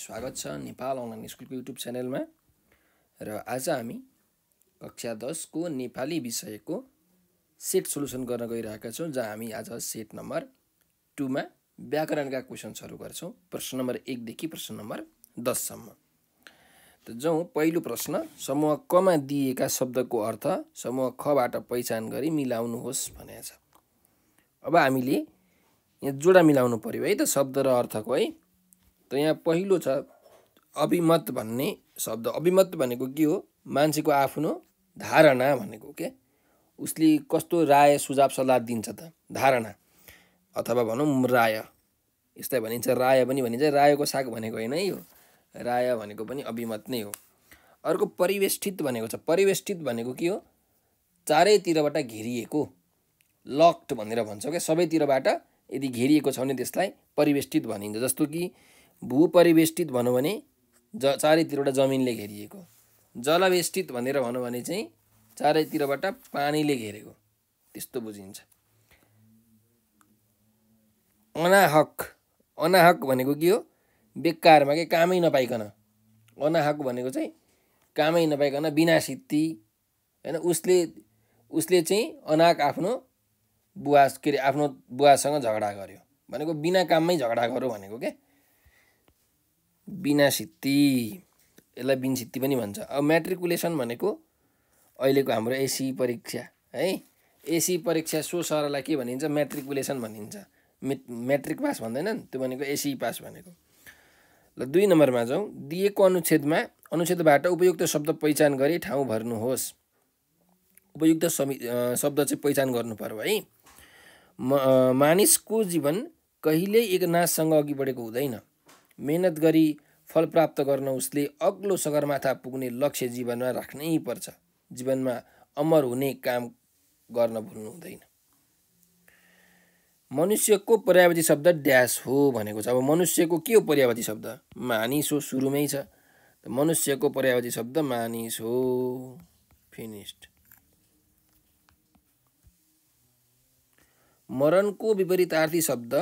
स्वागत छ नेपाल अनलाइन स्कुलको युट्युब च्यानलमा र आज हामी कक्षा दसको नेपाली विषयको सेट सोल्युसन गर्न गइरहेका छौँ जहाँ हामी आज सेट नम्बर टूमा व्याकरणका क्वेसन्सहरू गर्छौँ प्रश्न नम्बर एकदेखि प्रश्न नम्बर दससम्म त जाउँ पहिलो प्रश्न समूह कमा दिएका शब्दको अर्थ समूह खबाट पहिचान गरी मिलाउनुहोस् भनेको छ अब हामीले यहाँ जोडा मिलाउनु पऱ्यो है त शब्द र अर्थको है त यहाँ पहिलो छ अभिमत भन्ने शब्द अभिमत भनेको के हो मान्छेको आफ्नो धारणा भनेको के उसले कस्तो राय सुझाव सल्लाह दिन्छ त धारणा अथवा भनौँ राय यस्तै भनिन्छ राय पनि भनिन्छ रायको साग भनेको होइन यो राय भनेको पनि अभिमत नै हो अर्को परिवेष्ठित भनेको छ परिवेष्ठित भनेको के हो चारैतिरबाट घेरिएको लक्ड भनेर भन्छ क्या सबैतिरबाट यदि घेरिएको छ भने त्यसलाई परिवेष्टित भनिन्छ जस्तो कि भूपरिवेष्टित भनौँ भने ज चारैतिरबाट जमिनले घेरिएको जलवेष्टित भनेर भनौँ भने चाहिँ चारैतिरबाट पानीले घेरेको त्यस्तो बुझिन्छ अनाहक अनाहक भनेको के हो बेकारमा के कामै नपाइकन अनाहक भनेको चाहिँ कामै नपाइकन बिना सिद्धि होइन उसले उसले चाहिँ अनाहक आफ्नो बुवा के अरे आफ्नो बुवासँग झगडा गर्यो भनेको बिना काममै झगडा गर्यो भनेको क्या बिना सित्ती यसलाई बिन पनि भन्छ अब म्याट्रिकुलेसन भनेको अहिलेको हाम्रो एसी परीक्षा है एसी परीक्षा सो सरलाई के भनिन्छ म्याट्रिकुलेसन भनिन्छ मे म्याट्रिक पास भन्दैनन् त्यो भनेको एसी पास भनेको ल दुई नम्बरमा जाउँ दिएको अनुच्छेदमा अनुच्छेदबाट उपयुक्त शब्द पहिचान गरी ठाउँ भर्नुहोस् उपयुक्त समि शब्द चाहिँ पहिचान गर्नु पर्यो है मानिसको जीवन कहिल्यै एकनाशसँग अघि बढेको हुँदैन मेहनत गरी फल प्राप्त गर्न उसले अग्लो सगरमाथा पुग्ने लक्ष्य जीवनमा राख्नै पर्छ जीवनमा अमर हुने काम गर्न भुल्नु हुँदैन मनुष्यको पर्यावती शब्द ड्यास हो भनेको छ अब मनुष्यको के हो पर्यावती शब्द मानिस हो सुरुमै छ मनुष्यको पर्यावती शब्द मानिस हो फिनिस्ड मरणको विपरीतार्थी शब्द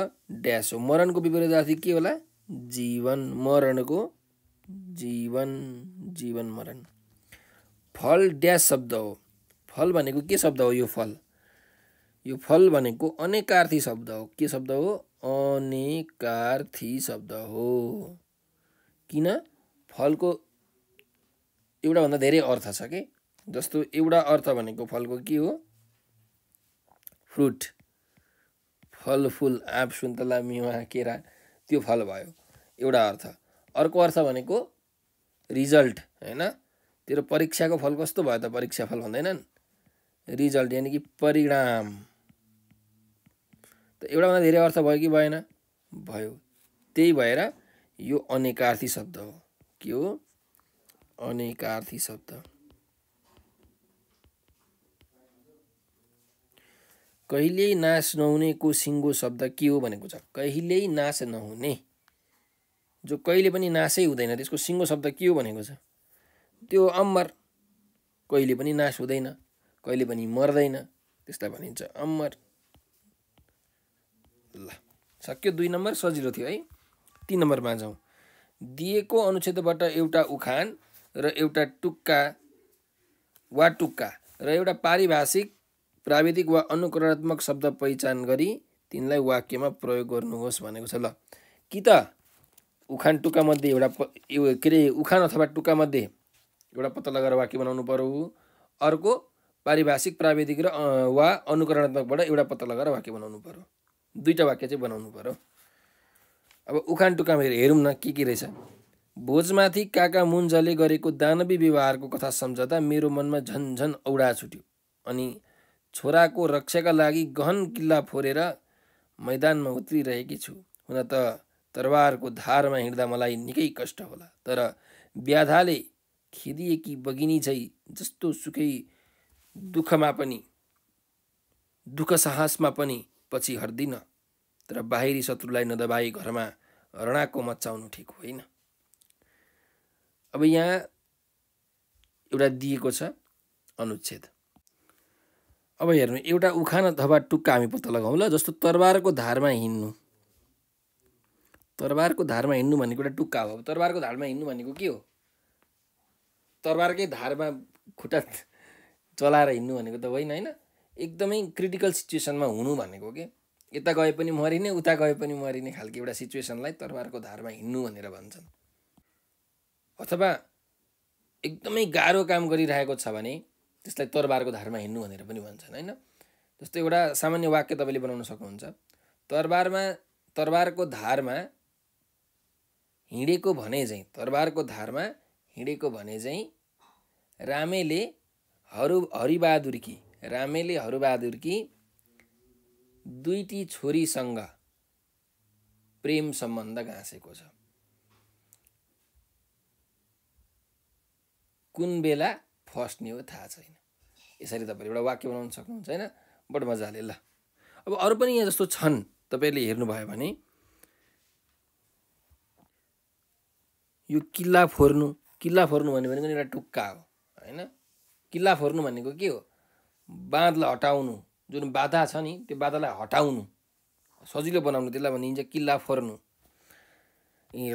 ड्यास हो मरणको विपरीतार्थी के होला जीवन मरणको जीवन जीवन मरण फल ड्यास शब्द हो फल भनेको के शब्द हो यो फल यो फल भनेको अनेकार्थी शब्द हो के शब्द हो अनेकार्थी शब्द हो किन फलको एउटाभन्दा धेरै अर्थ छ कि जस्तो एउटा अर्थ भनेको फलको के हो फ्रुट फलफुल आँप सुन्तला मिवा केरा त्यो फल भयो एउटा अर्थ अर्को अर्थ भनेको रिजल्ट होइन तेरो परीक्षाको फल कस्तो भयो त परीक्षा फल भन्दैनन् रिजल्ट यानि कि परिणाम त एउटाभन्दा धेरै अर्थ भयो कि भएन भयो त्यही भएर यो अनेकार्थी शब्द हो के हो अनेकार्थी शब्द कहिल्यै नाश नहुनेको सिङ्गो शब्द के हो भनेको छ कहिल्यै नाश नहुने जो कहिले पनि नाशै हुँदैन त्यसको सिङ्गो शब्द के हो भनेको छ त्यो अमर कहिले पनि नाश हुँदैन कहिले पनि मर्दैन त्यसलाई भनिन्छ अमर ल सक्यो दुई नम्बर सजिलो थियो है तिन नम्बरमा जाउँ दिएको अनुच्छेदबाट एउटा उखान र एउटा टुक्का वा टुक्का र एउटा पारिभाषिक प्राविधिक वा अनुकरणात्मक शब्द पहिचान गरी तिनलाई वाक्यमा प्रयोग गर्नुहोस् भनेको छ ल कि त उखान टुका मध्ये एउटा के अरे उखान अथवा टुका मध्ये एउटा पत्ता लगाएर वाक्य बनाउनु पर्यो अर्को पारिभाषिक प्राविधिक र वा अनुकरणात्मकबाट एउटा पत्ता लगाएर वाक्य बनाउनु पर्यो दुईवटा वाक्य चाहिँ बनाउनु पर्यो अब उखान टुक्कामा हेरौँ न के के रहेछ भोजमाथि काका मुन्जाले गरेको दानवी व्यवहारको कथा सम्झँदा मेरो मनमा झन् झन्झन औडा छुट्यो अनि छोराको रक्षाका लागि गहन किल्ला फोरेर मैदानमा उत्रिरहेकी छु हुन त तरवारको धारमा हिँड्दा मलाई निकै कष्ट होला तर व्याधाले खेदिएकी बगिनी झै जस्तो सुकै दुःखमा पनि दुःख साहसमा पनि पछि हट्दिनँ तर बाहिरी शत्रुलाई नदबाई घरमा रणाको मचाउनु ठिक होइन अब यहाँ एउटा दिएको छ अनुच्छेद अब हेर्नु एउटा उखान अथवा टुक्का हामी पत्ता लगाउँ जस्तो तरबारको धारमा हिँड्नु तरबारको धारमा हिँड्नु भनेको एउटा टुक्का हो तरबारको धारमा हिँड्नु भनेको के हो तरबारकै धारमा खुट्टा चलाएर हिँड्नु भनेको त होइन होइन एकदमै क्रिटिकल सिचुएसनमा हुनु भनेको के यता गए पनि मरिने उता गए पनि मरिने खालको एउटा सिचुएसनलाई तरबारको धारमा हिँड्नु भनेर भन्छन् अथवा एकदमै गाह्रो काम गरिरहेको छ भने त्यसलाई तरबारको धारमा हिँड्नु भनेर पनि भन्छन् होइन जस्तो एउटा सामान्य वाक्य तपाईँले बनाउन सक्नुहुन्छ तरबारमा तरबारको धारमा हिँडेको भने चाहिँ तरबारको धारमा हिँडेको भने चाहिँ रामेले हरु हरिबहादुरकी रामेले हरुबहादुरकी दुईटी छोरीसँग प्रेम सम्बन्ध गाँसेको छ कुन बेला फस्ने हो थाहा छैन यसरी तपाईँले एउटा वाक्य बनाउन सक्नुहुन्छ होइन बड मजाले ल अब अरू पनि यहाँ जस्तो छन् तपाईँहरूले हेर्नुभयो भने यो किल्ला फोर्नु किल्ला फोर्नु भन्यो भनेको एउटा टुक्का हो होइन किल्ला फोर्नु भनेको के हो बाँधलाई हटाउनु जुन बाधा छ नि त्यो बाधालाई हटाउनु सजिलो बनाउनु त्यसलाई भनिन्छ किल्ला फोर्नु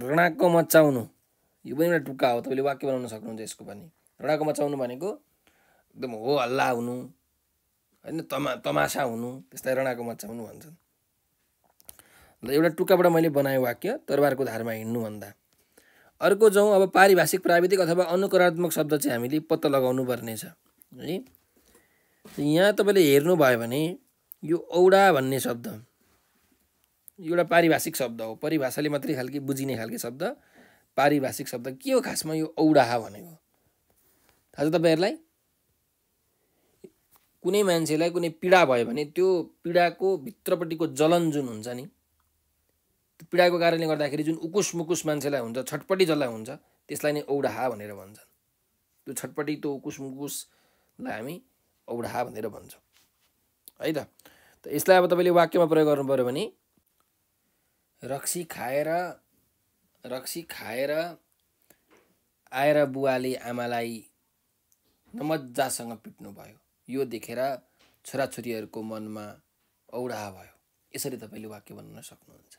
ऋणाको मचाउनु यो पनि एउटा टुक्का हो तपाईँले वाक्य बनाउन सक्नुहुन्छ यसको पनि ऋणाको मचाउनु भनेको एकदम हो हल्ला हुनु होइन तमा तमासा हुनु त्यसलाई रणाको मचाउनु भन्छन् ल एउटा टुक्काबाट मैले बनाएँ वाक्य तरबारको धारमा हिँड्नुभन्दा अर्को जाउँ अब पारिभाषिक प्राविधिक अथवा अनुकरणात्मक शब्द चाहिँ हामीले पत्ता लगाउनु पर्नेछ है यहाँ तपाईँले हेर्नुभयो भने यो औडा भन्ने शब्द एउटा पारिभाषिक शब्द हो परिभाषाले मात्रै खालके बुझिने खालके शब्द पारिभाषिक शब्द के हो खासमा यो औडा भनेको थाहा छ तपाईँहरूलाई कुनै मान्छेलाई कुनै पीडा भयो भने त्यो पीडाको भित्रपट्टिको जलन जुन हुन्छ नि पीडाको कारणले गर्दाखेरि जुन उकुस मुकुस मान्छेलाई हुन्छ छटपट्टि जसलाई हुन्छ त्यसलाई नै औडाहा भनेर भन्छन् त्यो छटपट्टि त्यो उकुस मुकुसलाई हामी औडाहा भनेर भन्छौँ है त त यसलाई अब तपाईँले वाक्यमा प्रयोग गर्नु पऱ्यो भने रक्सी खाएर रक्सी खाएर आएर बुवाले आमालाई नमजासँग पिट्नु भयो यो देखेर छोराछोरीहरूको मनमा औडाहा भयो यसरी तपाईँले वाक्य बनाउन सक्नुहुन्छ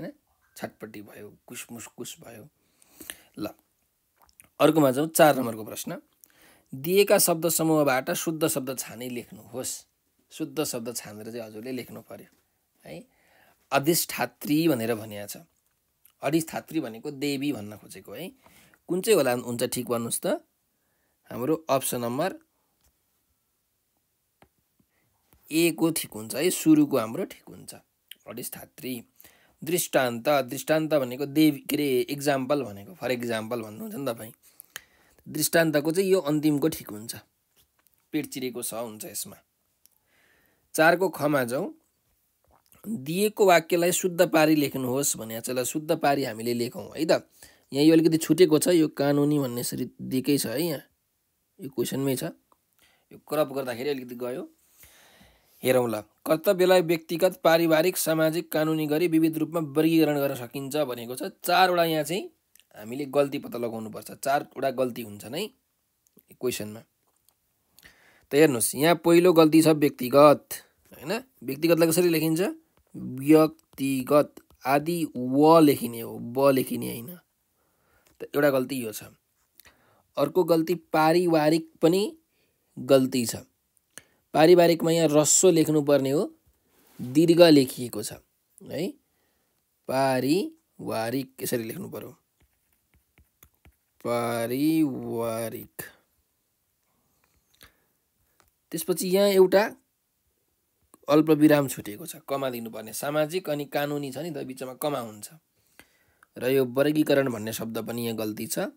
होइन छटपट्टि भयो कुसमुसकुस भयो ल अर्कोमा जाउँ चार नम्बरको प्रश्न दिएका शब्द समूहबाट शुद्ध शब्द छानी लेख्नुहोस् शुद्ध शब्द छानेर चाहिँ हजुरले लेख्नु पऱ्यो है अधिष्ठात्री भनेर भनिएको छ अधिष्ठात्री भनेको देवी भन्न खोजेको है कुन चाहिँ होला हुन्छ ठिक भन्नुहोस् त हाम्रो अप्सन नम्बर ए को ठिक हुन्छ है सुरुको हाम्रो ठिक हुन्छ अधिष्ठात्री दृष्टान्त दृष्टान्त भनेको देव के अरे इक्जाम्पल भनेको फर इक्जाम्पल भन्नुहुन्छ नि तपाईँ दृष्टान्तको चाहिँ यो अन्तिमको ठिक हुन्छ पेट चिरेको छ हुन्छ यसमा चारको खमा जाउँ दिएको वाक्यलाई शुद्ध पारी लेख्नुहोस् भने चाहिँ शुद्ध पारी हामीले लेखौँ है त यहाँ यो अलिकति छुटेको छ यो कानुनी भन्ने यसरी दिएकै छ है यहाँ यो क्वेसनमै छ यो क्रप गर्दाखेरि अलिकति गयो हेरौँला कर्तव्यलाई व्यक्तिगत पारिवारिक सामाजिक कानुनी गरी विविध रूपमा वर्गीकरण गर्न सकिन्छ भनेको छ चारवटा यहाँ चाहिँ हामीले गल्ती पत्ता लगाउनुपर्छ चारवटा गल्ती हुन्छ नै क्वेसनमा त हेर्नुहोस् यहाँ पहिलो गल्ती छ व्यक्तिगत होइन व्यक्तिगतलाई कसरी लेखिन्छ व्यक्तिगत आदि व लेखिने हो ब लेखिने होइन त एउटा गल्ती यो छ अर्को गल्ती पारिवारिक पनि गल्ती छ पारिवारिकमा यहाँ रस्सो लेख्नुपर्ने हो दीर्घ लेखिएको छ है पारिवारिक यसरी लेख्नु पऱ्यो पारिवारिक त्यसपछि यहाँ एउटा अल्पविराम छुटेको छ कमा दिनुपर्ने सामाजिक अनि कानुनी छ नि त बिचमा कमा हुन्छ र यो वर्गीकरण भन्ने शब्द पनि यहाँ गल्ती छ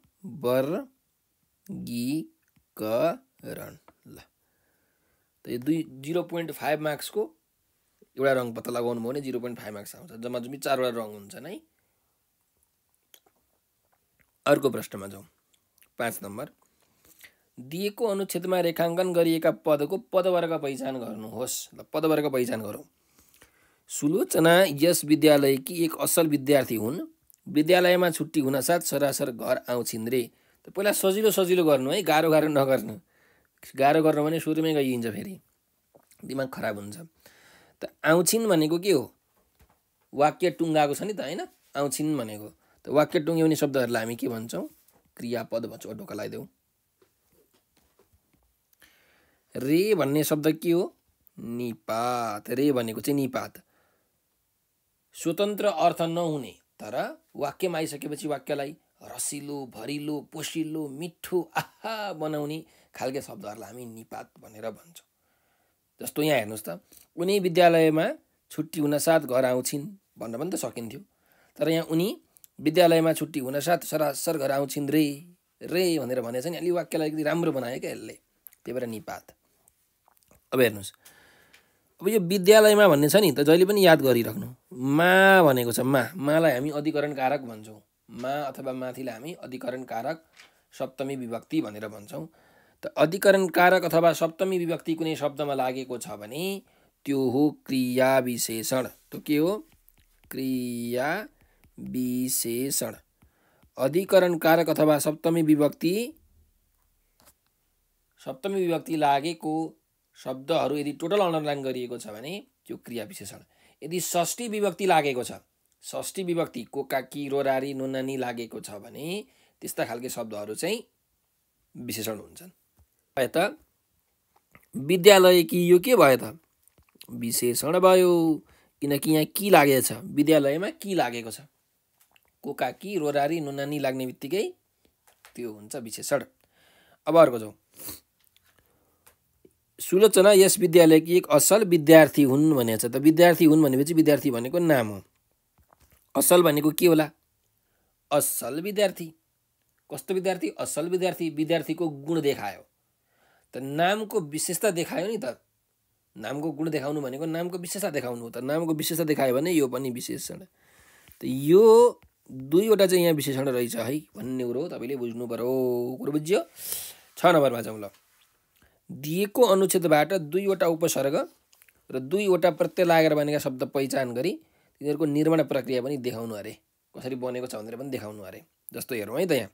वर्गीकरण यो दुई जिरो पोइन्ट फाइभ मार्क्सको एउटा रङ पत्ता लगाउनु भयो भने जिरो पोइन्ट फाइभ मार्क्स आउँछ जम्मा जम्मी चारवटा रङ हुन्छन् है अर्को प्रश्नमा जाउँ पाँच नम्बर दिएको अनुच्छेदमा रेखाङ्कन गरिएका पदको पदवर्ग पहिचान गर्नुहोस् ल पदवर्ग पहिचान गरौँ सुलोचना यस विद्यालयकी एक असल विद्यार्थी हुन् विद्यालयमा छुट्टी हुनासाथ सरासर घर आउँछिन् रे त पहिला सजिलो सजिलो गर्नु है गाह्रो गाह्रो नगर्नु गाह्रो गर्नु भने सुरुमै गइन्छ फेरि दिमाग खराब हुन्छ त आउँछिन् भनेको के हो वाक्य टुङ्गाएको छ नि त होइन आउँछिन् भनेको त वाक्य टुङ्ग्याउने शब्दहरूलाई हामी के भन्छौँ क्रियापद भन्छौँ ढोका लगाइदेऊ रे भन्ने शब्द के हो निपात रे भनेको चाहिँ निपात स्वतन्त्र अर्थ नहुने तर वाक्यमा आइसकेपछि वाक्यलाई रसिलो भरिलो पोसिलो मिठो आहा बनाउने खालके शब्दहरूलाई हामी निपात भनेर भन्छौँ जस्तो यहाँ हेर्नुहोस् त उनी विद्यालयमा छुट्टी हुनसाथ घर आउँछिन् भन्न पनि त सकिन्थ्यो तर यहाँ उनी विद्यालयमा छुट्टी हुनसाथ सरासर घर आउँछिन् रे रे भनेर भनेछ नि अलि वाक्यलाई अलिकति राम्रो बनायो क्या यसले त्यही भएर निपात अब हेर्नुहोस् अब यो विद्यालयमा भन्ने छ नि त जहिले पनि याद गरिराख्नु मा भनेको छ मा मालाई हामी अधिकरण कारक भन्छौँ मा अथवा माथिलाई हामी अधिकरण कारक सप्तमी विभक्ति भनेर भन्छौँ त अधिकरण कारक अथवा सप्तमी विभक्ति कुनै शब्दमा लागेको छ भने त्यो हो क्रिया विशेषण त्यो के हो क्रिया विशेषण अधिकरण कारक अथवा सप्तमी विभक्ति सप्तमी विभक्ति लागेको शब्दहरू यदि टोटल अन्डरलाइन गरिएको छ भने त्यो क्रिया विशेषण यदि षष्ठी विभक्ति लागेको छ षष्ठी विभक्ति को काकी रोरारी नुनानी लागेको छ भने त्यस्ता खालके शब्दहरू चाहिँ विशेषण हुन्छन् भयो त विद्यालय कि यो के भयो त विशेषण भयो किनकि यहाँ कि लागेको छ विद्यालयमा के लागेको छ कोका कि रोरारी नुनानी लाग्ने बित्तिकै त्यो हुन्छ विशेषण अब अर्को जाउँ सुलोचना यस विद्यालयकी एक असल विद्यार्थी हुन् भनेछ त विद्यार्थी हुन् भनेपछि विद्यार्थी भनेको नाम हो असल भनेको के होला असल विद्यार्थी कस्तो विद्यार्थी असल विद्यार्थी विद्यार्थीको गुण देखायो त नामको विशेषता देखायो नि त नामको गुण देखाउनु भनेको नामको विशेषता देखाउनु हो त नामको विशेषता देखायो भने यो पनि विशेषण त यो दुईवटा चाहिँ यहाँ विशेषण रहेछ है भन्ने कुरो हो तपाईँले बुझ्नु पऱ्यो कुरो बुझ्यो छ नम्बरमा जाउँ ल दिएको अनुच्छेदबाट दुईवटा उपसर्ग र दुईवटा प्रत्यय लागेर बनेका शब्द पहिचान गरी तिनीहरूको निर्माण प्रक्रिया पनि देखाउनु अरे कसरी बनेको छ भनेर पनि देखाउनु अरे जस्तो हेरौँ है त यहाँ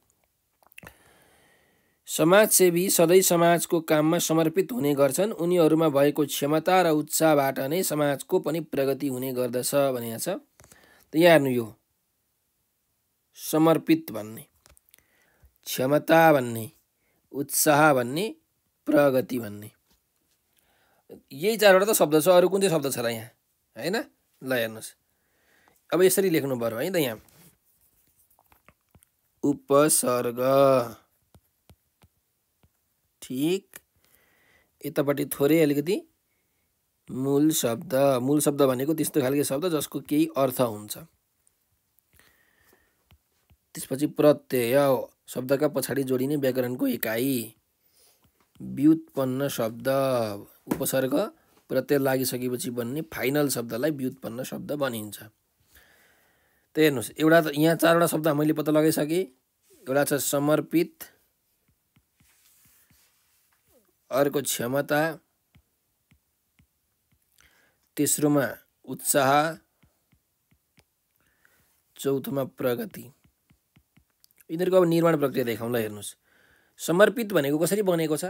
समाजसेवी सधैँ समाजको काममा समर्पित हुने गर्छन् उनीहरूमा भएको क्षमता र उत्साहबाट नै समाजको पनि प्रगति हुने गर्दछ भनेको छ त यहाँ हेर्नु यो समर्पित भन्ने क्षमता भन्ने उत्साह भन्ने प्रगति भन्ने यही चारवटा त शब्द छ अरू कुन चाहिँ शब्द छ र यहाँ होइन ल हेर्नुहोस् अब यसरी लेख्नु पऱ्यो है त यहाँ उपसर्ग ठिक यतापट्टि थोरै अलिकति मूल शब्द मूल शब्द भनेको त्यस्तो खालको शब्द जसको केही अर्थ हुन्छ त्यसपछि प्रत्यय शब्दका पछाडि जोडिने व्याकरणको इकाइ व्युत्पन्न शब्द उपसर्ग प्रत्यय लागिसकेपछि बन्ने फाइनल शब्दलाई व्युत्पन्न शब्द भनिन्छ त हेर्नुहोस् एउटा त यहाँ चारवटा शब्द मैले पत्ता लगाइसकेँ एउटा छ समर्पित अर्को क्षमता तेस्रोमा उत्साह चौथोमा प्रगति यिनीहरूको अब निर्माण प्रक्रिया देखाउँला हेर्नुहोस् समर्पित भनेको कसरी बनेको छ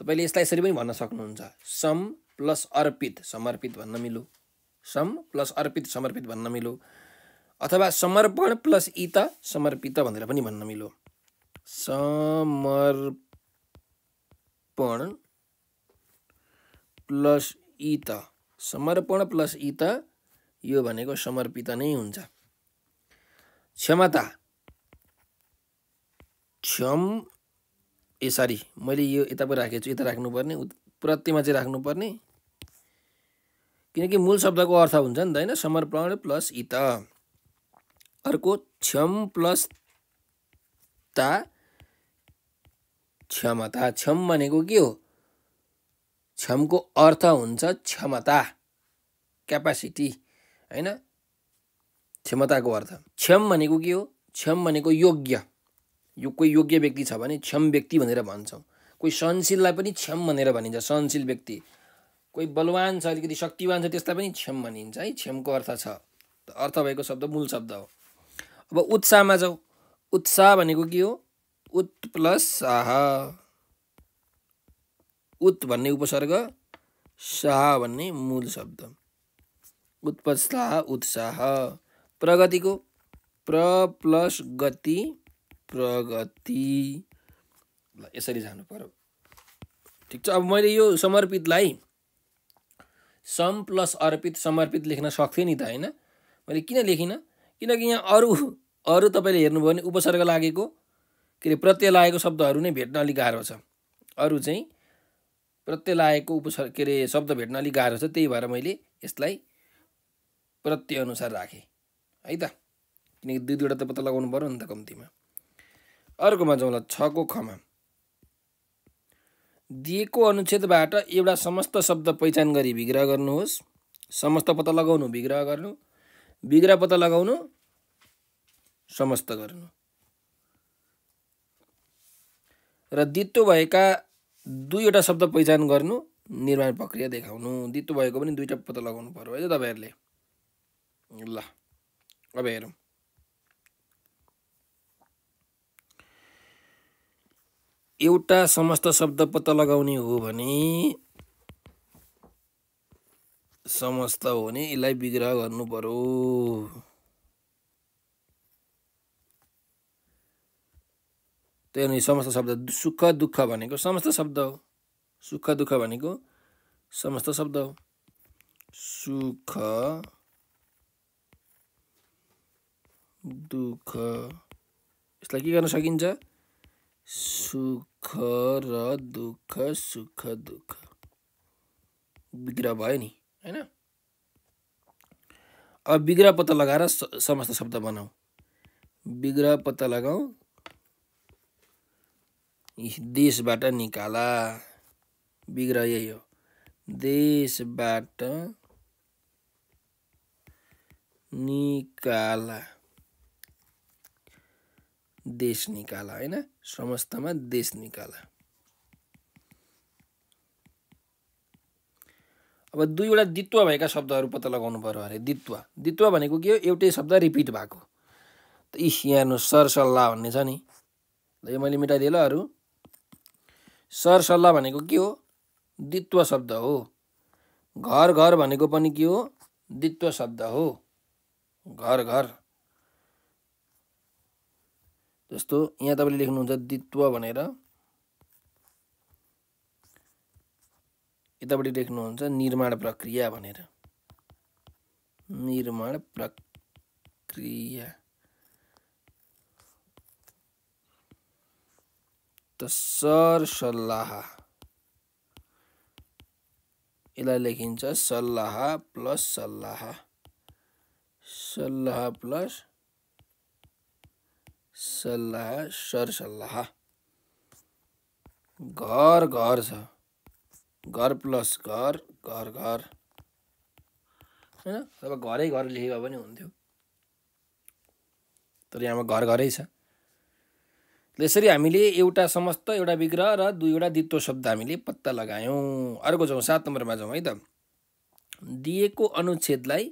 तपाईँले यसलाई यसरी पनि भन्न सक्नुहुन्छ सम प्लस अर्पित समर्पित भन्न मिलो सम प्लस अर्पित समर्पित भन्न मिलो अथवा समर्पण प्लस इत समर्पित भनेर पनि भन्न मिलो समर्प समर्पण प्लस इत समर्पण प्लस इत यो भनेको समर्पित नै हुन्छ क्षमता क्षम ए सरी मैले यो यता पो राखेको छु यता राख्नुपर्ने प्रतिमा चाहिँ राख्नुपर्ने किनकि मूल शब्दको अर्थ हुन्छ नि त होइन समर्पण प्लस इत अर्को क्षम प्लस ता क्षमता क्षम भनेको के हो क्षमको अर्थ हुन्छ क्षमता क्यापासिटी होइन क्षमताको अर्थ क्षम भनेको के हो क्षम भनेको योग्य यो कोही योग्य व्यक्ति छ भने क्षम व्यक्ति भनेर भन्छौँ कोही सहनशीललाई पनि क्षम भनेर भनिन्छ सहनशील व्यक्ति कोही बलवान छ अलिकति शक्तिवान छ त्यसलाई पनि क्षम भनिन्छ है क्षमको अर्थ छ अर्थ भएको शब्द मूल शब्द हो अब उत्साहमा जाउँ उत्साह भनेको के हो उत् प्लस शाह उत् भन्ने उपसर्ग शाह भन्ने मूल शब्द उत्पत्साह उत्साह प्रगतिको प्र प्लस गति प्रगति ल यसरी जानु पर्यो ठिक छ अब मैले यो समर्पितलाई सम प्लस अर्पित समर्पित लेख्न सक्थेँ नि त होइन मैले किन लेखिनँ किनकि यहाँ अरू अरू तपाईँले हेर्नुभयो भने उपसर्ग लागेको के अरे प्रत्यय लागेको शब्दहरू नै भेट्न अलिक गाह्रो छ अरू चाहिँ प्रत्यय लागेको उपसर् के अरे शब्द भेट्न अलिक गाह्रो छ त्यही भएर मैले यसलाई प्रत्यय अनुसार राखेँ है त किनकि दुई दुईवटा त पत्ता लगाउनु पऱ्यो नि त कम्तीमा अर्कोमा जाउँ ल छको खमा दिएको अनुच्छेदबाट एउटा समस्त शब्द पहिचान गरी विग्रह गर्नुहोस् समस्त पत्ता लगाउनु विग्रह गर्नु विग्रह पत्ता लगाउनु समस्त गर्नु र दित्तो भएका दुईवटा शब्द पहिचान गर्नु निर्माण प्रक्रिया देखाउनु दित्तो भएको पनि दुईवटा पत्ता लगाउनु पर्यो है त तपाईँहरूले ल अब हेरौँ एउटा समस्त शब्द पत्ता लगाउने हो भने समस्त हो भने यसलाई विग्रह गर्नु पर्यो त्यही समस्त शब्द सुख दुःख भनेको समस्त शब्द हो सुख दुःख भनेको समस्त शब्द हो सुख दुःख यसलाई के गर्न सकिन्छ सुख र दुःख सुख दुःख विग्रह भयो नि होइन अब विग्रह पत्ता लगाएर समस्त शब्द बनाऊ विग्रह पत्ता लगाऊ देशबाट निकाला विग्रह यही हो देशबाट निकाला देश निकाला होइन समस्तमा देश निकाला अब दुईवटा दित्व भएका शब्दहरू पत्ता लगाउनु पर्यो अरे दित्व दित्व भनेको के हो एउटै शब्द रिपिट भएको त इस यहाँ हेर्नु सरसल्लाह भन्ने छ नि ल यो मैले मेटाइदिएँ ल अरू सरसल्लाह भनेको के हो द्वित्व शब्द हो घर घर भनेको पनि के हो द्वित्व शब्द हो घर घर जस्तो यहाँ तपाईँले लेख्नुहुन्छ द्वित्व भनेर यतापट्टि लेख्नुहुन्छ निर्माण प्रक्रिया भनेर निर्माण प्रक्रिया सर सल्लाह यसलाई लेखिन्छ सल्लाह प्लस सल्लाह सल्लाह प्लस सल्लाह सर सल्लाह घर घर छ घर प्लस घर घर घर होइन अब घरै घर लेखेको पनि हुन्थ्यो तर यहाँमा घर घरै छ यसरी हामीले एउटा समस्त एउटा विग्रह र दुईवटा दित्व शब्द हामीले पत्ता लगायौँ अर्को जाउँ सात नम्बरमा जाउँ है त दिएको अनुच्छेदलाई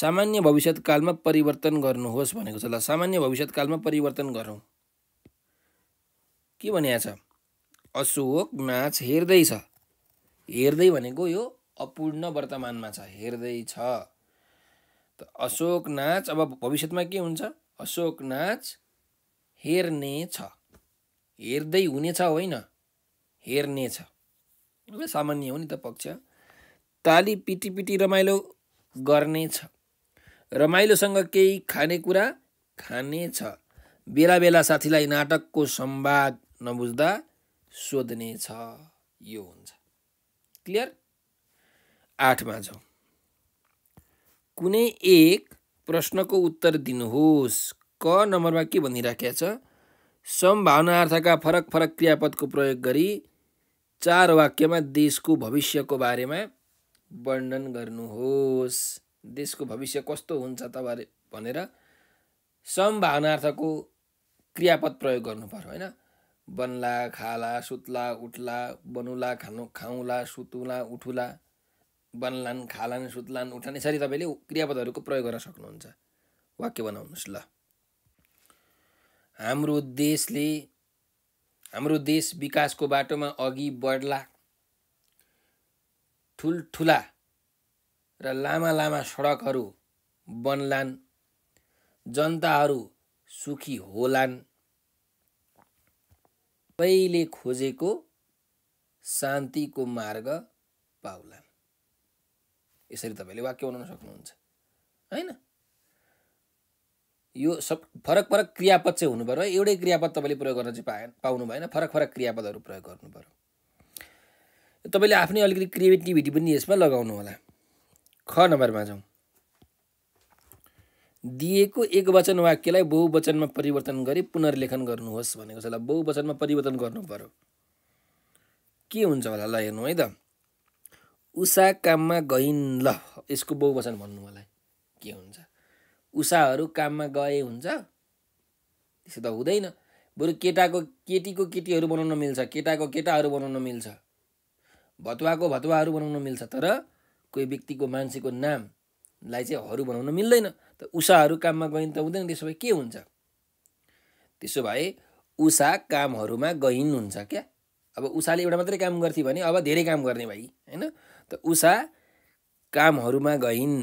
सामान्य भविष्यतकालमा परिवर्तन गर्नुहोस् भनेको छ ल सामान्य भविष्यतकालमा परिवर्तन गरौँ के भनिएको छ अशोक नाच हेर्दैछ हेर्दै भनेको यो अपूर्ण वर्तमानमा छ हेर्दैछ त अशोक नाच अब भविष्यमा के हुन्छ अशोक नाच हेर्ने छ हेर्दै हुनेछ होइन हेर्ने छ सामान्य हो नि त पक्ष ताली पिटी पिटी रमाइलो गर्ने गर्नेछ रमाइलोसँग केही खानेकुरा खानेछ बेला बेला साथीलाई नाटकको संवाद नबुझ्दा छ यो हुन्छ क्लियर आठमा जाउँ कुनै एक प्रश्नको उत्तर दिनुहोस् क नम्बरमा के भनिराखेको छ सम्भावनार्थका फरक फरक क्रियापदको प्रयोग गरी चार वाक्यमा देशको भविष्यको बारेमा वर्णन गर्नुहोस् देशको भविष्य कस्तो हुन्छ त भनेर सम्भावनार्थको क्रियापद प्रयोग गर्नु पर्यो होइन बन्ला खाला सुत्ला उठ्ला बनुला खानु खाउँला सुतुला उठुला बन्लान् खालान् सुत्लान् उठलान् यसरी तपाईँले क्रियापदहरूको प्रयोग गर्न सक्नुहुन्छ वाक्य बनाउनुहोस् ल हाम्रो देशले हाम्रो देश विकासको बाटोमा अघि बढ्ला ठुल्ठुला र लामा लामा सडकहरू बन्लान् जनताहरू सुखी होलान् सबैले खोजेको शान्तिको मार्ग पाउलान् यसरी तपाईँले वाक्य बनाउन सक्नुहुन्छ होइन यो सब फरक फरक क्रियापद चाहिँ हुनु पऱ्यो एउटै क्रियापद तपाईँले प्रयोग गर्न चाहिँ पाए पाउनु भएन फरक फरक क्रियापदहरू प्रयोग गर्नु पऱ्यो तपाईँले आफ्नै अलिकति क्रिएटिभिटी पनि यसमा लगाउनु होला ख नम्बरमा जाउँ दिएको एक वचन वाक्यलाई बहुवचनमा परिवर्तन गरी पुनर्लेखन गर्नुहोस् भनेको छ ल बहुवचनमा परिवर्तन गर्नु पऱ्यो के हुन्छ होला ल हेर्नु है त उषा काममा गइन् ल यसको बहुवचन भन्नु मलाई के हुन्छ उषाहरू काममा गए हुन्छ त्यसो त हुँदैन बरु केटाको केटीको केटीहरू बनाउन मिल्छ केटाको केटाहरू बनाउन मिल्छ भतुवाको भतुवाहरू बनाउन मिल्छ तर कोही व्यक्तिको मान्छेको नामलाई चाहिँ हरू बनाउन मिल्दैन त उषाहरू काममा गइन् त हुँदैन त्यसो भए के हुन्छ त्यसो भए उषा कामहरूमा गहिन हुन्छ क्या अब उषाले एउटा मात्रै काम गर्थ्यो भने अब धेरै काम गर्ने भाइ होइन त उषा कामहरूमा गइन्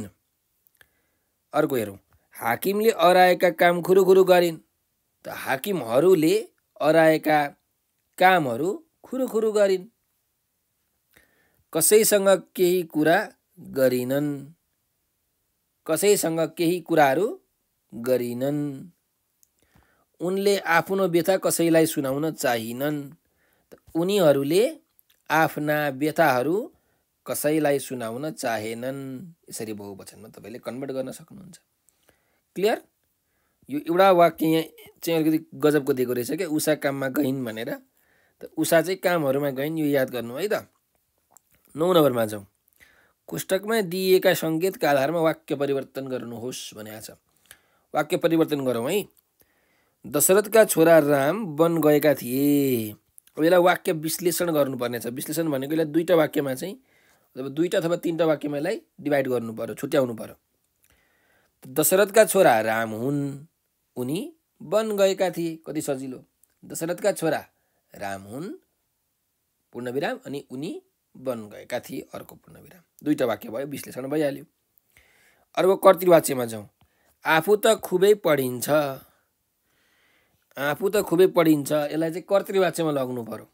अर्को हेरौँ हाकिमले अराएका काम खुरुखुरु गरिन् त हाकिमहरूले अराएका कामहरू खुरुखुरु गरिन् कसैसँग केही कुरा गरिनन् कसैसँग केही कुराहरू गरिनन् उनले आफ्नो व्यथा कसैलाई सुनाउन चाहिनन् उनीहरूले आफ्ना व्यथाहरू कसैलाई सुनाउन चाहेनन् यसरी बहुवचनमा तपाईँले कन्भर्ट गर्न सक्नुहुन्छ क्लियर यो एउटा वाक्य यहाँ चाहिँ अलिकति गजबको दिएको रहेछ क्या उषा काममा गइन् भनेर त उषा चाहिँ कामहरूमा गइन् यो याद गर्नु है त नौ नम्बरमा जाउँ कोष्टकमा दिइएका सङ्केतका आधारमा वाक्य परिवर्तन गर्नुहोस् भनेको छ वाक्य परिवर्तन गरौँ है दशरथका छोरा राम वन गएका थिए अब यसलाई वाक्य विश्लेषण गर्नुपर्नेछ विश्लेषण भनेको यसलाई दुईवटा वाक्यमा चाहिँ अथवा दुईवटा अथवा तिनवटा वाक्यमा यसलाई डिभाइड गर्नु पऱ्यो छुट्याउनु पऱ्यो दशरथका छोरा राम हुन् उनी वन गएका थिए कति सजिलो दशरथका छोरा राम हुन् पूर्णविराम अनि उनी वन गएका थिए अर्को पूर्णविराम दुईवटा वाक्य भयो विश्लेषण भइहाल्यो अर्को कर्तृवाच्यमा जाउँ आफू त खुबै पढिन्छ आफू त खुबै पढिन्छ यसलाई चाहिँ कर्तृवाच्यमा लग्नु पऱ्यो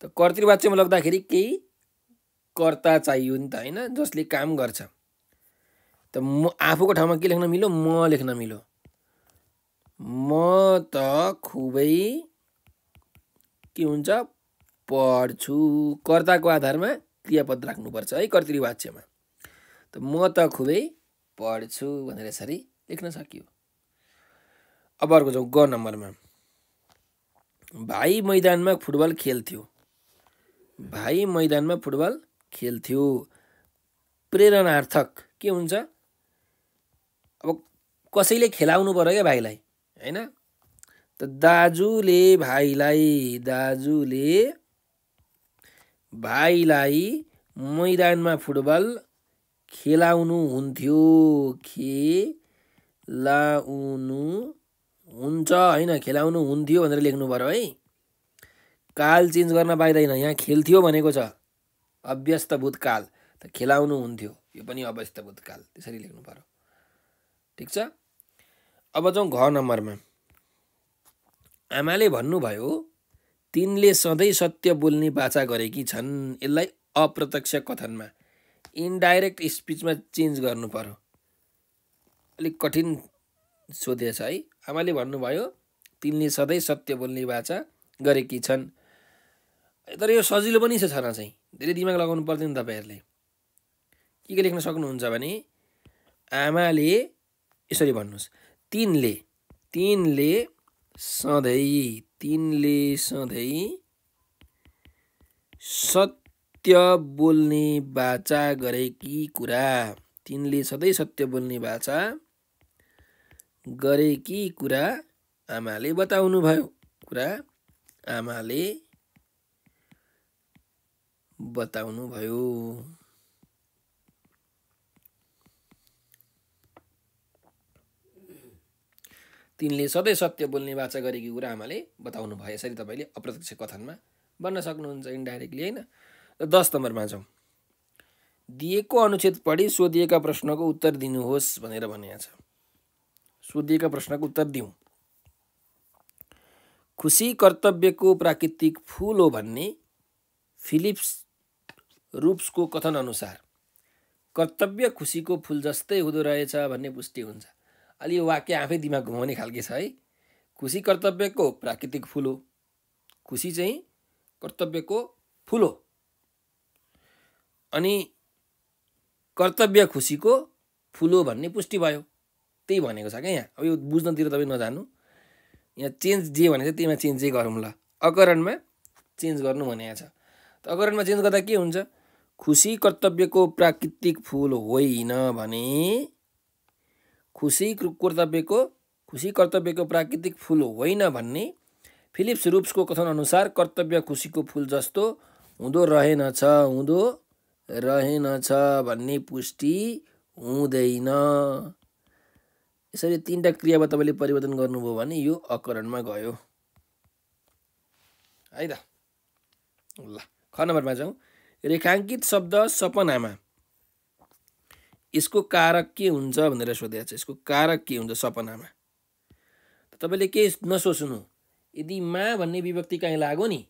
त कर्तृवाच्यमा लग्दाखेरि केही कर्ता चाहियो नि त होइन जसले काम गर्छ त म आफूको ठाउँमा के लेख्न मिलो म लेख्न मिलो म त खुबै के हुन्छ पढ्छु कर्ताको आधारमा क्रियापद राख्नुपर्छ है कर्तृवाच्यमा त म त खुबै पढ्छु भनेर यसरी लेख्न सकियो अब अर्को जाउँ ग नम्बरमा भाइ मैदानमा फुटबल खेल्थ्यो भाइ मैदानमा फुटबल खेल्थ्यो प्रेरणार्थक के हुन्छ अब कसैले खेलाउनु पऱ्यो क्या भाइलाई होइन त दाजुले भाइलाई दाजुले भाइलाई मैदानमा फुटबल खेलाउनु हुन्थ्यो खेलाउनु हुन्छ होइन खेलाउनु हुन्थ्यो भनेर लेख्नु पऱ्यो है काल चेन्ज गर्न पाइँदैन यहाँ खेल्थ्यो भनेको छ अभ्यस्त भूतकाल त खेलाउनु हुन्थ्यो यो पनि अभ्यस्त भूतकाल त्यसरी लेख्नु पऱ्यो ठिक छ अब जाउँ घ नम्बरमा आमाले भन्नुभयो तिनले सधैँ सत्य बोल्ने बाचा गरेकी छन् यसलाई अप्रत्यक्ष कथनमा इन्डाइरेक्ट स्पिचमा चेन्ज गर्नु पर्यो अलिक कठिन सोधेछ है आमाले भन्नुभयो तिनले सधैँ सत्य बोल्ने बाचा गरेकी छन् तर यो सजिलो पनि छ छन चाहिँ धेरै दिमाग लगाउनु नि तपाईँहरूले के के लेख्न सक्नुहुन्छ भने आमाले यसरी भन्नुहोस् तिनले तिनले सधैँ तिनले सधैँ सत्य बोल्ने बाचा गरेकी कुरा तिनले सधैँ सत्य बोल्ने बाचा गरेकी कुरा आमाले बताउनुभयो कुरा आमाले बताउनुभयो तिनले सधैँ सत्य बोल्ने वाचा गरेकी कुरा आमाले बताउनु भयो यसरी तपाईँले अप्रत्यक्ष कथनमा भन्न सक्नुहुन्छ इन्डाइरेक्टली होइन र दस नम्बरमा छौँ दिएको अनुच्छेद पढी सोधिएका प्रश्नको उत्तर दिनुहोस् भनेर भनिएको छ सोधिएका प्रश्नको उत्तर दिउँ खुसी कर्तव्यको प्राकृतिक फुल हो भन्ने फिलिप्स रुप्सको कथनअनुसार कर्तव्य खुसीको फुल जस्तै हुँदो रहेछ भन्ने पुष्टि हुन्छ अलि वाक्य आफै दिमाग घुमाउने खालके छ है खुसी कर्तव्यको प्राकृतिक फुल हो खुसी चाहिँ कर्तव्यको फुल हो अनि कर्तव्य खुसीको फुल हो भन्ने पुष्टि भयो त्यही भनेको छ क्या यहाँ अब यो बुझ्नतिर तपाईँ नजानु यहाँ चेन्ज जे भनेको छ त्यहीमा चेन्ज गरौँ ल अकरणमा चेन्ज गर्नु भनेको छ त अकरणमा चेन्ज गर्दा के हुन्छ खुसी कर्तव्यको प्राकृतिक फुल होइन भने खुसी कर्तव्यको खुसी कर्तव्यको प्राकृतिक फुल होइन भन्ने फिलिप्स रुप्सको कथनअनुसार कर्तव्य खुसीको फुल जस्तो हुँदो रहेनछ हुँदो रहेनछ भन्ने पुष्टि हुँदैन यसरी तिनवटा क्रियामा तपाईँले परिवर्तन गर्नुभयो भने यो अकरणमा गयो है त ल ख नम्बरमा जाउँ रेखाङ्कित शब्द सपनामा यसको कारक के हुन्छ भनेर सोधेको छ यसको कारक के हुन्छ सपनामा तपाईँले के नसोच्नु यदि मा भन्ने विभक्ति कहीँ लाग्यो नि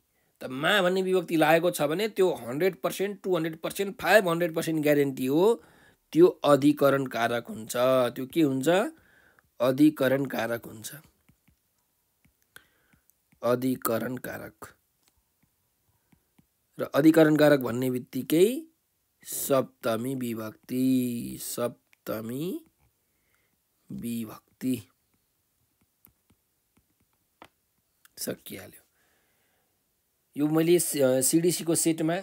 त मा भन्ने विभक्ति लागेको छ भने त्यो hundred percent two hundred percent five hundred percent guarantee हो त्यो अधिकरण कारक हुन्छ त्यो के हुन्छ अधिकरण कारक हुन्छ अधिकरण कारक र अधिकरण कारक भन्ने बित्तिकै सप्तमी विभक्ति सप्तमी विभक्ति सकिहाल्यो यो मैले सिडिसीको सेटमा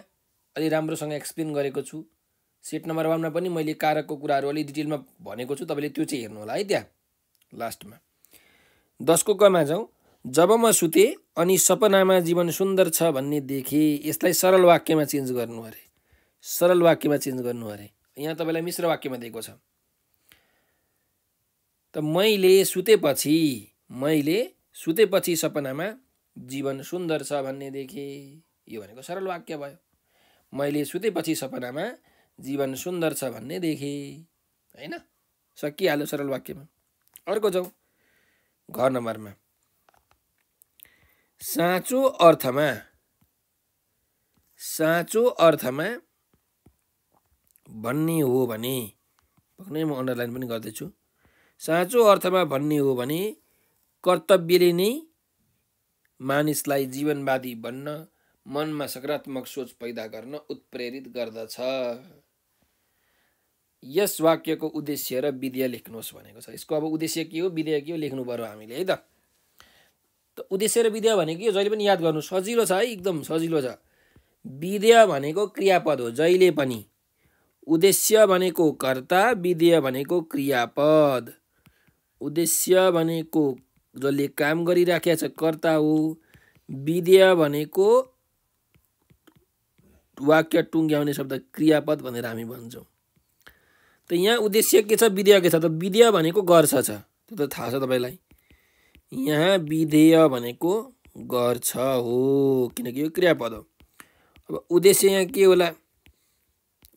अलि राम्रोसँग एक्सप्लेन गरेको छु सेट नम्बर वानमा पनि मैले कारकको कुराहरू अलिक डिटेलमा भनेको छु तपाईँले त्यो चाहिँ हेर्नु होला है त्यहाँ लास्टमा दसको कमा जाउँ जब म सुते अनि सपनामा जीवन सुन्दर छ भन्ने देखेँ यसलाई सरल वाक्यमा चेन्ज गर्नु अरे सरल वाक्यमा चेन्ज गर्नु अरे यहाँ तपाईँलाई मिश्र वाक्यमा दिएको छ त मैले सुतेपछि मैले सुतेपछि सपनामा जीवन सुन्दर छ भन्ने देखेँ यो भनेको सरल वाक्य भयो मैले सुतेपछि सपनामा जीवन सुन्दर छ भन्ने देखेँ होइन सकिहाल्यो सरल वाक्यमा अर्को जाउँ घर नम्बरमा साँचो अर्थमा साँचो अर्थमा भन्ने हो भने पक्कै म अन्डरलाइन पनि गर्दैछु साँचो अर्थमा भन्ने हो भने कर्तव्यले नै मानिसलाई जीवनवादी बन्न मनमा सकारात्मक सोच पैदा गर्न उत्प्रेरित गर्दछ यस वाक्यको उद्देश्य र विधेय लेख्नुहोस् भनेको छ यसको अब उद्देश्य के हो विधेय के हो लेख्नु पऱ्यो हामीले है त त उद्देश्य र विधेय भनेको यो जहिले पनि याद गर्नु सजिलो छ है एकदम सजिलो छ विधेय भनेको क्रियापद हो जहिले पनि उद्देश्य भनेको कर्ता विधेय भनेको क्रियापद उद्देश्य भनेको जसले काम गरिराखेको छ कर्ता हो विधेय भनेको वाक्य टुङ्ग्याउने शब्द क्रियापद भनेर हामी भन्छौँ त यहाँ उद्देश्य के छ विधेय के छ त विधेय भनेको गर्छ छ त्यो त थाहा छ तपाईँलाई यहाँ विधेय भनेको गर्छ हो किनकि यो क्रियापद हो अब उद्देश्य यहाँ के होला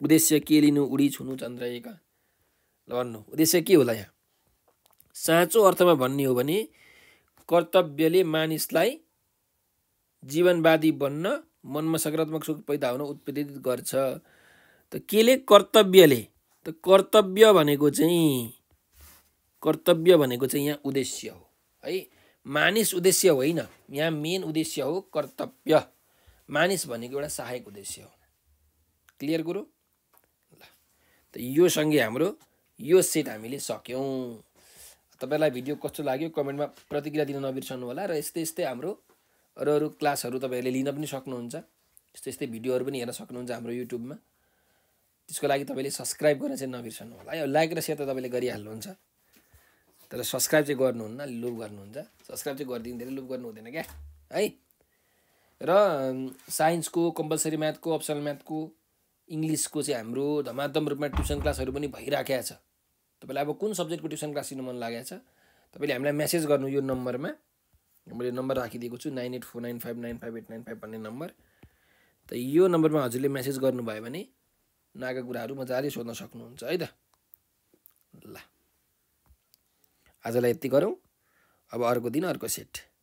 उद्देश्य के लिनु उडी छुनु चन्द्रयका ल भन्नु उद्देश्य के होला यहाँ साँचो अर्थमा भन्ने हो भने कर्तव्यले मानिसलाई जीवनवादी बन्न मनमा सकारात्मक सुख पैदा हुन उत्प्रेरित गर्छ त केले कर्तव्यले त कर्तव्य भनेको चाहिँ कर्तव्य भनेको चाहिँ यहाँ उद्देश्य हो है मानिस उद्देश्य होइन यहाँ मेन उद्देश्य हो कर्तव्य मानिस भनेको एउटा सहायक उद्देश्य हो क्लियर गुरु यो सँगै हाम्रो यो सेट हामीले सक्यौँ तपाईँलाई भिडियो कस्तो लाग्यो कमेन्टमा प्रतिक्रिया दिन नबिर्सनु होला र यस्तै यस्तै हाम्रो अरू अरू क्लासहरू तपाईँहरूले लिन पनि सक्नुहुन्छ यस्तै यस्तै भिडियोहरू पनि हेर्न सक्नुहुन्छ हाम्रो युट्युबमा त्यसको लागि तपाईँले सब्सक्राइब गर्न चाहिँ नबिर्सनु होला है लाइक र सेयर त तपाईँले गरिहाल्नुहुन्छ तर सब्सक्राइब चाहिँ गर्नुहुन्न लुप गर्नुहुन्छ सब्सक्राइब चाहिँ गरिदिनु धेरै लुप गर्नु हुँदैन क्या है र साइन्सको कम्पलसरी म्याथको अप्सनल म्याथको इङ्ग्लिसको चाहिँ हाम्रो धमाधम रूपमा ट्युसन क्लासहरू पनि भइराखेको छ तपाईँलाई अब कुन सब्जेक्टको ट्युसन क्लास लिनु मन लागेको छ तपाईँले हामीलाई म्यासेज गर्नु यो नम्बरमा मैले नम्बर राखिदिएको छु nine eight four nine five nine five eight nine five भन्ने नम्बर त यो नम्बरमा हजुरले म्यासेज गर्नुभयो भने नआएको कुराहरू मजाले सोध्न सक्नुहुन्छ है त ल आजलाई यति गरौँ अब अर्को दिन अर्को सेट